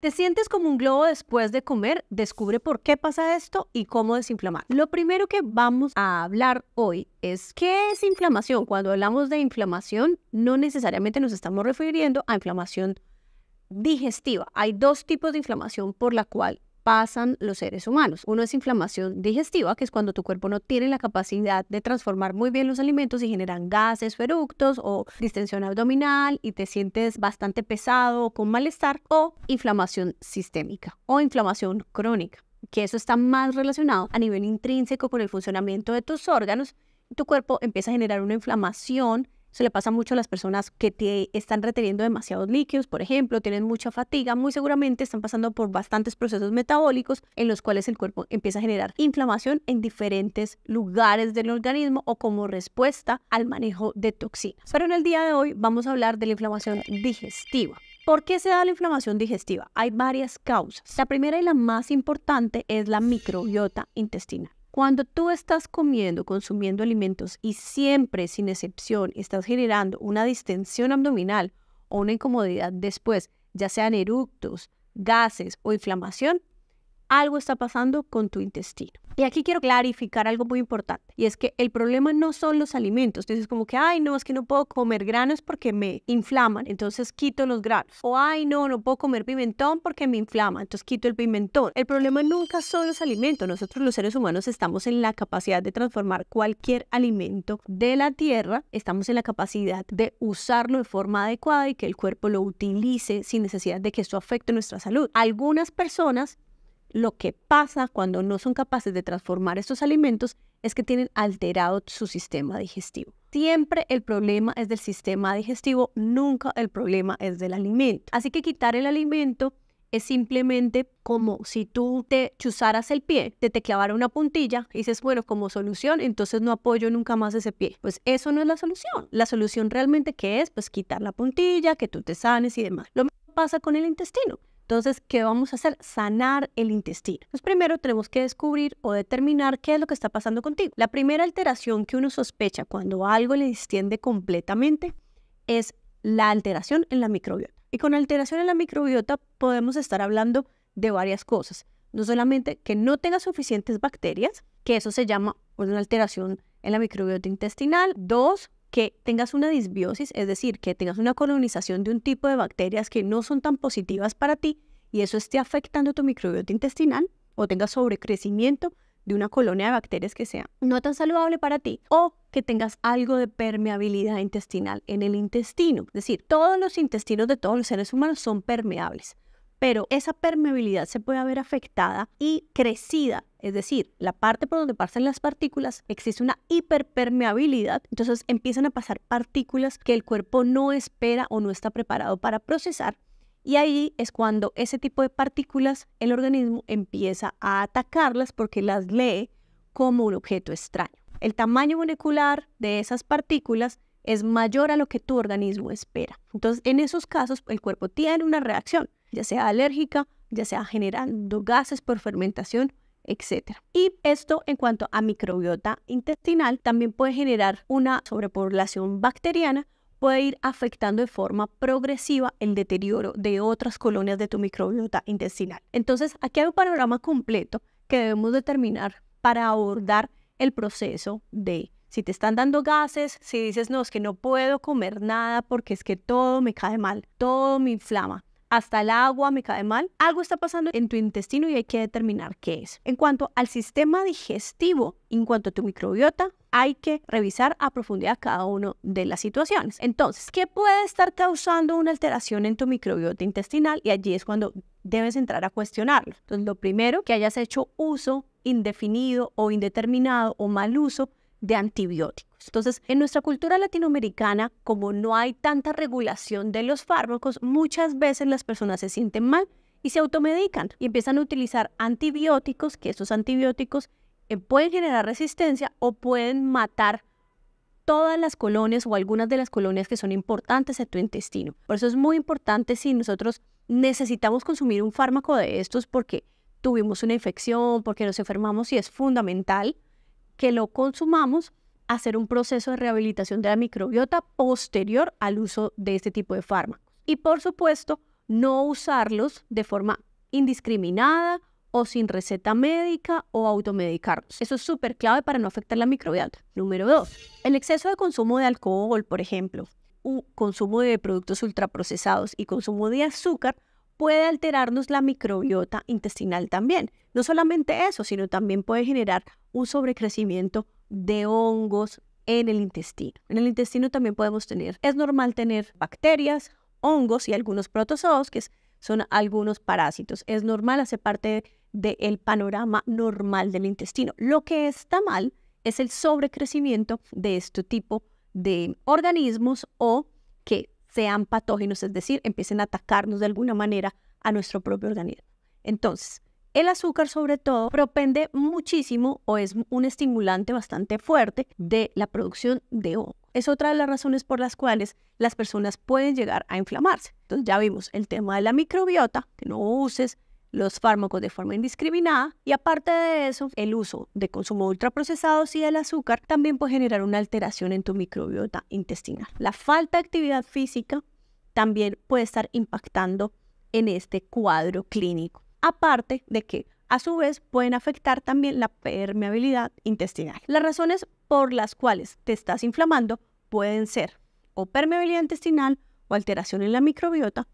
¿Te sientes como un globo después de comer? Descubre por qué pasa esto y cómo desinflamar. Lo primero que vamos a hablar hoy es qué es inflamación. Cuando hablamos de inflamación, no necesariamente nos estamos refiriendo a inflamación digestiva. Hay dos tipos de inflamación por la cual pasan los seres humanos. Uno es inflamación digestiva, que es cuando tu cuerpo no tiene la capacidad de transformar muy bien los alimentos y generan gases, feructos o distensión abdominal y te sientes bastante pesado o con malestar o inflamación sistémica o inflamación crónica, que eso está más relacionado a nivel intrínseco con el funcionamiento de tus órganos. Tu cuerpo empieza a generar una inflamación se le pasa mucho a las personas que están reteniendo demasiados líquidos, por ejemplo, tienen mucha fatiga, muy seguramente están pasando por bastantes procesos metabólicos en los cuales el cuerpo empieza a generar inflamación en diferentes lugares del organismo o como respuesta al manejo de toxinas. Pero en el día de hoy vamos a hablar de la inflamación digestiva. ¿Por qué se da la inflamación digestiva? Hay varias causas. La primera y la más importante es la microbiota intestinal. Cuando tú estás comiendo, consumiendo alimentos y siempre, sin excepción, estás generando una distensión abdominal o una incomodidad después, ya sean eructos, gases o inflamación, algo está pasando con tu intestino. Y aquí quiero clarificar algo muy importante, y es que el problema no son los alimentos. Entonces, como que, ay, no, es que no puedo comer granos porque me inflaman, entonces quito los granos. O, ay, no, no puedo comer pimentón porque me inflama, entonces quito el pimentón. El problema nunca son los alimentos. Nosotros los seres humanos estamos en la capacidad de transformar cualquier alimento de la tierra, estamos en la capacidad de usarlo de forma adecuada y que el cuerpo lo utilice sin necesidad de que esto afecte nuestra salud. Algunas personas lo que pasa cuando no son capaces de transformar estos alimentos es que tienen alterado su sistema digestivo. Siempre el problema es del sistema digestivo, nunca el problema es del alimento. Así que quitar el alimento es simplemente como si tú te chuzaras el pie, te te clavara una puntilla y dices, bueno, como solución, entonces no apoyo nunca más ese pie. Pues eso no es la solución. La solución realmente que es, pues quitar la puntilla, que tú te sanes y demás. Lo mismo pasa con el intestino. Entonces, ¿qué vamos a hacer? Sanar el intestino. Pues primero tenemos que descubrir o determinar qué es lo que está pasando contigo. La primera alteración que uno sospecha cuando algo le distiende completamente es la alteración en la microbiota. Y con alteración en la microbiota podemos estar hablando de varias cosas. No solamente que no tenga suficientes bacterias, que eso se llama una alteración en la microbiota intestinal. Dos, que tengas una disbiosis, es decir, que tengas una colonización de un tipo de bacterias que no son tan positivas para ti y eso esté afectando tu microbiota intestinal o tengas sobrecrecimiento de una colonia de bacterias que sea no tan saludable para ti o que tengas algo de permeabilidad intestinal en el intestino. Es decir, todos los intestinos de todos los seres humanos son permeables, pero esa permeabilidad se puede ver afectada y crecida es decir, la parte por donde pasan las partículas, existe una hiperpermeabilidad, entonces empiezan a pasar partículas que el cuerpo no espera o no está preparado para procesar. Y ahí es cuando ese tipo de partículas el organismo empieza a atacarlas porque las lee como un objeto extraño. El tamaño molecular de esas partículas es mayor a lo que tu organismo espera. Entonces, en esos casos, el cuerpo tiene una reacción, ya sea alérgica, ya sea generando gases por fermentación, etc. Y esto en cuanto a microbiota intestinal también puede generar una sobrepoblación bacteriana puede ir afectando de forma progresiva el deterioro de otras colonias de tu microbiota intestinal. Entonces, aquí hay un panorama completo que debemos determinar para abordar el proceso de si te están dando gases, si dices, no, es que no puedo comer nada porque es que todo me cae mal, todo me inflama, hasta el agua me cae mal, algo está pasando en tu intestino y hay que determinar qué es. En cuanto al sistema digestivo, en cuanto a tu microbiota, hay que revisar a profundidad cada una de las situaciones. Entonces, ¿qué puede estar causando una alteración en tu microbiota intestinal? Y allí es cuando debes entrar a cuestionarlo. Entonces, lo primero, que hayas hecho uso indefinido o indeterminado o mal uso de antibióticos. Entonces, en nuestra cultura latinoamericana, como no hay tanta regulación de los fármacos, muchas veces las personas se sienten mal y se automedican y empiezan a utilizar antibióticos, que estos antibióticos eh, pueden generar resistencia o pueden matar todas las colonias o algunas de las colonias que son importantes en tu intestino. Por eso es muy importante si nosotros necesitamos consumir un fármaco de estos porque tuvimos una infección, porque nos enfermamos y es fundamental que lo consumamos, hacer un proceso de rehabilitación de la microbiota posterior al uso de este tipo de fármacos. Y por supuesto, no usarlos de forma indiscriminada o sin receta médica o automedicarnos. Eso es súper clave para no afectar la microbiota. Número dos El exceso de consumo de alcohol, por ejemplo, u consumo de productos ultraprocesados y consumo de azúcar puede alterarnos la microbiota intestinal también. No solamente eso, sino también puede generar un sobrecrecimiento de hongos en el intestino. En el intestino también podemos tener, es normal tener bacterias, hongos y algunos protozoos, que son algunos parásitos. Es normal, hace parte del panorama normal del intestino. Lo que está mal es el sobrecrecimiento de este tipo de organismos o que sean patógenos, es decir, empiecen a atacarnos de alguna manera a nuestro propio organismo. Entonces, el azúcar sobre todo propende muchísimo o es un estimulante bastante fuerte de la producción de O. Es otra de las razones por las cuales las personas pueden llegar a inflamarse. Entonces ya vimos el tema de la microbiota, que no uses los fármacos de forma indiscriminada y aparte de eso, el uso de consumo ultraprocesados y del azúcar también puede generar una alteración en tu microbiota intestinal. La falta de actividad física también puede estar impactando en este cuadro clínico, aparte de que a su vez pueden afectar también la permeabilidad intestinal. Las razones por las cuales te estás inflamando pueden ser o permeabilidad intestinal o alteración en la microbiota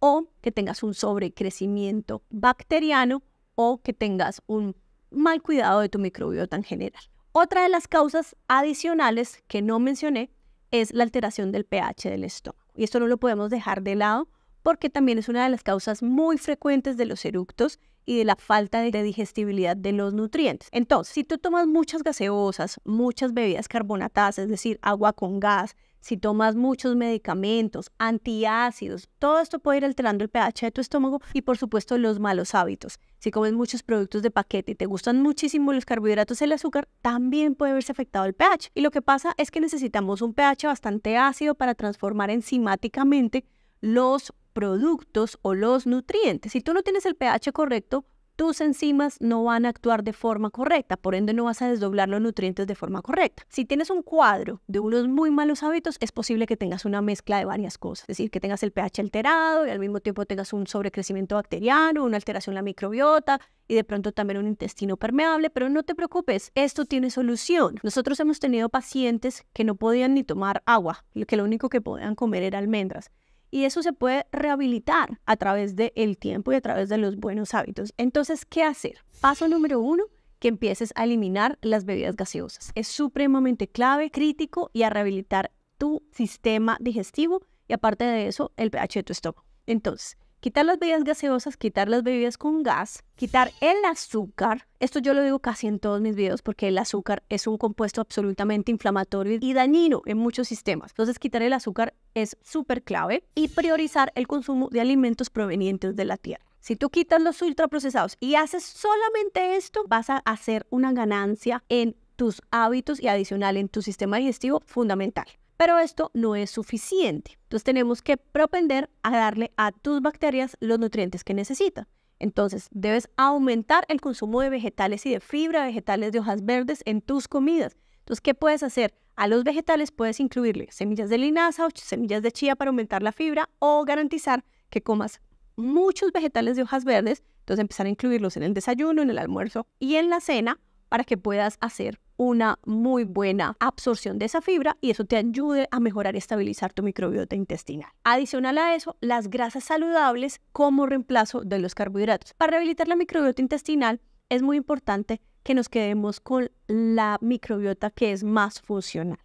o que tengas un sobrecrecimiento bacteriano o que tengas un mal cuidado de tu microbiota en general. Otra de las causas adicionales que no mencioné es la alteración del pH del estómago. Y esto no lo podemos dejar de lado porque también es una de las causas muy frecuentes de los eructos y de la falta de digestibilidad de los nutrientes. Entonces, si tú tomas muchas gaseosas, muchas bebidas carbonatadas, es decir, agua con gas, si tomas muchos medicamentos, antiácidos, todo esto puede ir alterando el pH de tu estómago y por supuesto los malos hábitos. Si comes muchos productos de paquete y te gustan muchísimo los carbohidratos y el azúcar, también puede verse afectado el pH. Y lo que pasa es que necesitamos un pH bastante ácido para transformar enzimáticamente los productos o los nutrientes. Si tú no tienes el pH correcto, tus enzimas no van a actuar de forma correcta, por ende no vas a desdoblar los nutrientes de forma correcta. Si tienes un cuadro de unos muy malos hábitos, es posible que tengas una mezcla de varias cosas, es decir, que tengas el pH alterado y al mismo tiempo tengas un sobrecrecimiento bacteriano, una alteración en la microbiota, y de pronto también un intestino permeable, pero no te preocupes, esto tiene solución. Nosotros hemos tenido pacientes que no podían ni tomar agua, que lo único que podían comer era almendras y eso se puede rehabilitar a través del tiempo y a través de los buenos hábitos. Entonces, ¿qué hacer? Paso número uno, que empieces a eliminar las bebidas gaseosas. Es supremamente clave, crítico y a rehabilitar tu sistema digestivo y aparte de eso, el pH de tu estómago. Entonces, quitar las bebidas gaseosas, quitar las bebidas con gas, quitar el azúcar. Esto yo lo digo casi en todos mis videos porque el azúcar es un compuesto absolutamente inflamatorio y dañino en muchos sistemas. Entonces quitar el azúcar es súper clave y priorizar el consumo de alimentos provenientes de la tierra. Si tú quitas los ultraprocesados y haces solamente esto, vas a hacer una ganancia en tus hábitos y adicional en tu sistema digestivo fundamental. Pero esto no es suficiente. Entonces tenemos que propender a darle a tus bacterias los nutrientes que necesitan. Entonces debes aumentar el consumo de vegetales y de fibra, vegetales de hojas verdes en tus comidas. Entonces, ¿qué puedes hacer? A los vegetales puedes incluirle semillas de linaza o semillas de chía para aumentar la fibra o garantizar que comas muchos vegetales de hojas verdes. Entonces empezar a incluirlos en el desayuno, en el almuerzo y en la cena para que puedas hacer una muy buena absorción de esa fibra y eso te ayude a mejorar y estabilizar tu microbiota intestinal. Adicional a eso, las grasas saludables como reemplazo de los carbohidratos. Para rehabilitar la microbiota intestinal es muy importante que nos quedemos con la microbiota que es más funcional.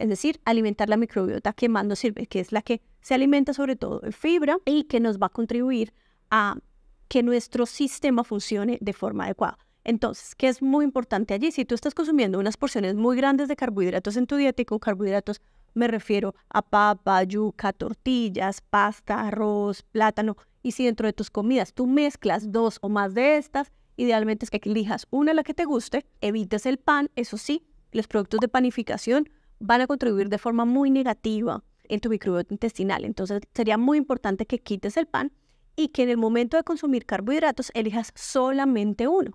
Es decir, alimentar la microbiota que más nos sirve, que es la que se alimenta sobre todo de fibra y que nos va a contribuir a que nuestro sistema funcione de forma adecuada. Entonces, ¿qué es muy importante allí? Si tú estás consumiendo unas porciones muy grandes de carbohidratos en tu dieta y con carbohidratos me refiero a papa, yuca, tortillas, pasta, arroz, plátano, y si dentro de tus comidas tú mezclas dos o más de estas, idealmente es que elijas una la que te guste, evites el pan, eso sí, los productos de panificación van a contribuir de forma muy negativa en tu microbiota intestinal. Entonces sería muy importante que quites el pan y que en el momento de consumir carbohidratos elijas solamente uno.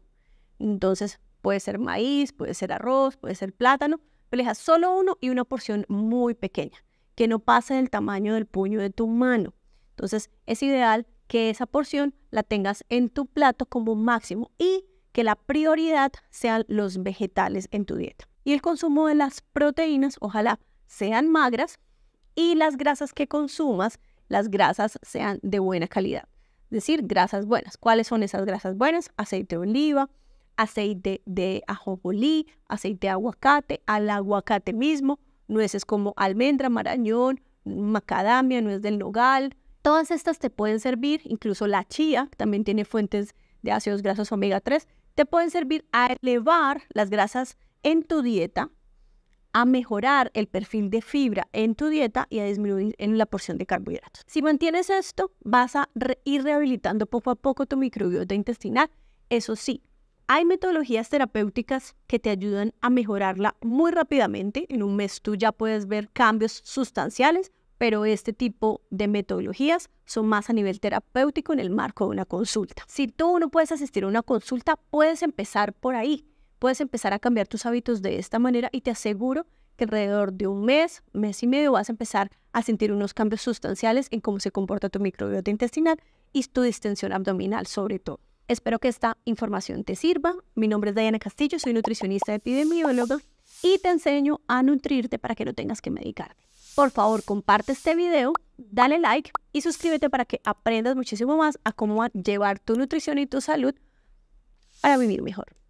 Entonces puede ser maíz, puede ser arroz, puede ser plátano, pero dejas solo uno y una porción muy pequeña, que no pase del tamaño del puño de tu mano. Entonces es ideal que esa porción la tengas en tu plato como máximo y que la prioridad sean los vegetales en tu dieta. Y el consumo de las proteínas, ojalá sean magras, y las grasas que consumas, las grasas sean de buena calidad. Es decir, grasas buenas. ¿Cuáles son esas grasas buenas? Aceite de oliva, aceite de ajonjolí, aceite de aguacate, al aguacate mismo, nueces como almendra, marañón, macadamia, nuez del nogal. Todas estas te pueden servir, incluso la chía, que también tiene fuentes de ácidos grasos omega 3, te pueden servir a elevar las grasas en tu dieta, a mejorar el perfil de fibra en tu dieta y a disminuir en la porción de carbohidratos. Si mantienes esto, vas a ir rehabilitando poco a poco tu microbiota intestinal. Eso sí, hay metodologías terapéuticas que te ayudan a mejorarla muy rápidamente. En un mes tú ya puedes ver cambios sustanciales, pero este tipo de metodologías son más a nivel terapéutico en el marco de una consulta. Si tú no puedes asistir a una consulta, puedes empezar por ahí. Puedes empezar a cambiar tus hábitos de esta manera y te aseguro que alrededor de un mes, mes y medio vas a empezar a sentir unos cambios sustanciales en cómo se comporta tu microbiota intestinal y tu distensión abdominal sobre todo. Espero que esta información te sirva. Mi nombre es Diana Castillo, soy nutricionista epidemióloga y te enseño a nutrirte para que no tengas que medicarte. Por favor, comparte este video, dale like y suscríbete para que aprendas muchísimo más a cómo llevar tu nutrición y tu salud para vivir mejor.